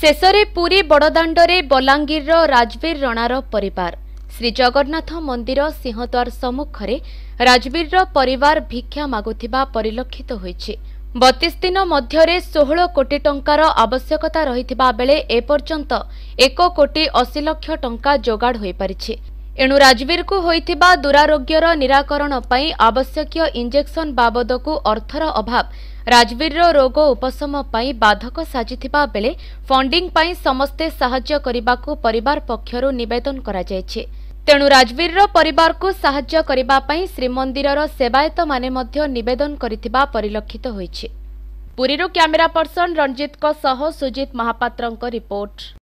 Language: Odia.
ଶେଷରେ ପୁରୀ ବଡ଼ଦାଣ୍ଡରେ ବଲାଙ୍ଗୀରର ରାଜବୀର ରଣାର ପରିବାର ଶ୍ରୀଜଗନ୍ନାଥ ମନ୍ଦିର ସିଂହଦ୍ୱାର ସମ୍ମୁଖରେ ରାଜବୀରର ପରିବାର ଭିକ୍ଷା ମାଗୁଥିବା ପରିଲକ୍ଷିତ ହୋଇଛି ବତିଶ ଦିନ ମଧ୍ୟରେ ଷୋହଳ କୋଟି ଟଙ୍କାର ଆବଶ୍ୟକତା ରହିଥିବା ବେଳେ ଏପର୍ଯ୍ୟନ୍ତ ଏକ କୋଟି ଅଶୀ ଲକ୍ଷ ଟଙ୍କା ଯୋଗାଡ଼ ହୋଇପାରିଛି ଏଣୁ ରାଜବୀରକୁ ହୋଇଥିବା ଦୂରାରୋଗ୍ୟର ନିରାକରଣ ପାଇଁ ଆବଶ୍ୟକୀୟ ଇଞ୍ଜେକ୍ସନ ବାବଦକୁ ଅର୍ଥର ଅଭାବ ରାଜବୀରର ରୋଗ ଉପଶମ ପାଇଁ ବାଧକ ସାଜିଥିବା ବେଳେ ଫଣ୍ଡିଂ ପାଇଁ ସମସ୍ତେ ସାହାଯ୍ୟ କରିବାକୁ ପରିବାର ପକ୍ଷରୁ ନିବେଦନ କରାଯାଇଛି ତେଣୁ ରାଜବୀରର ପରିବାରକୁ ସାହାଯ୍ୟ କରିବା ପାଇଁ ଶ୍ରୀମନ୍ଦିରର ସେବାୟତମାନେ ମଧ୍ୟ ନିବେଦନ କରିଥିବା ପରିଲକ୍ଷିତ ହୋଇଛି ପୁରୀରୁ କ୍ୟାମେରା ପର୍ସନ ସହ ସୁଜିତ ମହାପାତ୍ରଙ୍କ ରିପୋର୍ଟ